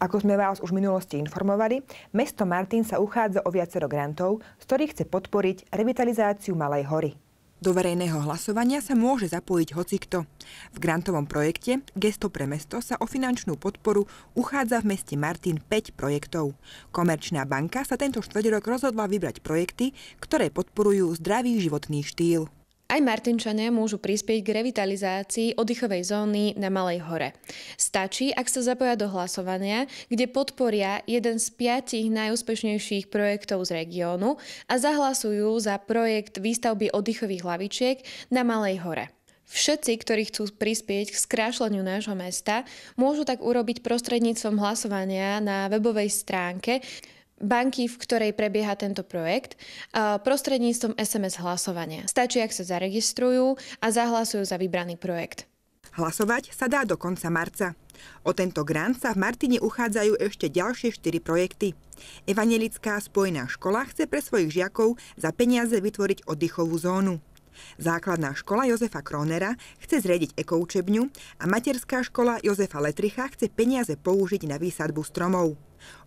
Ako sme vás už v minulosti informovali, mesto Martin sa uchádza o viacero grantov, z ktorých chce podporiť revitalizáciu Malej hory. Do verejného hlasovania sa môže zapojiť hocikto. V grantovom projekte Gesto pre mesto sa o finančnú podporu uchádza v meste Martin 5 projektov. Komerčná banka sa tento štvrť rozhodla vybrať projekty, ktoré podporujú zdravý životný štýl. Aj Martinčania môžu prispieť k revitalizácii oddychovej zóny na Malej hore. Stačí, ak sa zapoja do hlasovania, kde podporia jeden z piatich najúspešnejších projektov z regiónu a zahlasujú za projekt výstavby oddychových hlavičiek na Malej hore. Všetci, ktorí chcú prispieť k skrášleniu nášho mesta, môžu tak urobiť prostredníctvom hlasovania na webovej stránke banky, v ktorej prebieha tento projekt, prostredníctvom SMS hlasovania. Stačí, ak sa zaregistrujú a zahlasujú za vybraný projekt. Hlasovať sa dá do konca marca. O tento grant sa v Martine uchádzajú ešte ďalšie 4 projekty. Evangelická spojená škola chce pre svojich žiakov za peniaze vytvoriť oddychovú zónu. Základná škola Jozefa Kronera chce zriediť ekoučebňu a materská škola Jozefa Letricha chce peniaze použiť na výsadbu stromov.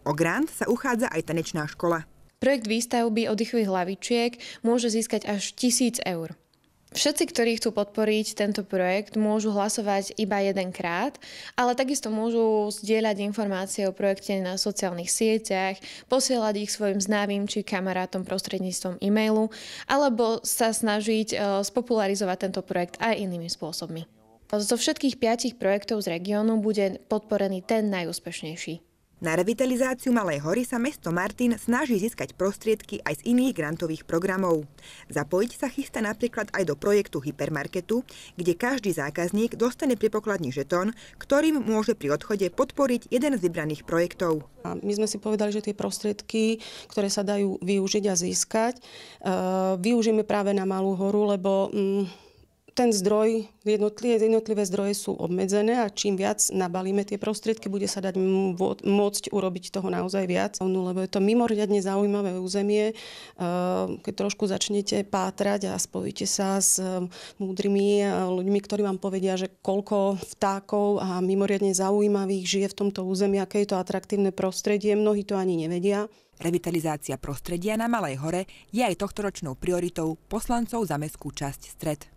O grant sa uchádza aj tanečná škola. Projekt výstavby oddychových hlavičiek môže získať až 1000 eur. Všetci, ktorí chcú podporiť tento projekt, môžu hlasovať iba jedenkrát, ale takisto môžu zdieľať informácie o projekte na sociálnych sieťach, posielať ich svojim známym či kamarátom prostredníctvom e-mailu, alebo sa snažiť e, spopularizovať tento projekt aj inými spôsobmi. Zo všetkých piatich projektov z regiónu bude podporený ten najúspešnejší. Na revitalizáciu Malej hory sa mesto Martin snaží získať prostriedky aj z iných grantových programov. Zapojiť sa chystá napríklad aj do projektu hypermarketu, kde každý zákazník dostane pri pokladni žetón, ktorým môže pri odchode podporiť jeden z vybraných projektov. My sme si povedali, že tie prostriedky, ktoré sa dajú využiť a získať, eh, využijeme práve na Malú horu, lebo mm, ten zdroj, jednotlivé zdroje sú obmedzené a čím viac nabalíme tie prostriedky, bude sa dať môcť urobiť toho naozaj viac. No, lebo je to mimoriadne zaujímavé územie. E, keď trošku začnete pátrať a spojíte sa s e, múdrymi e, ľuďmi, ktorí vám povedia, že koľko vtákov a mimoriadne zaujímavých žije v tomto území, aké je to atraktívne prostredie, mnohí to ani nevedia. Revitalizácia prostredia na Malej hore je aj tohtoročnou prioritou poslancov za mestskú časť Stred.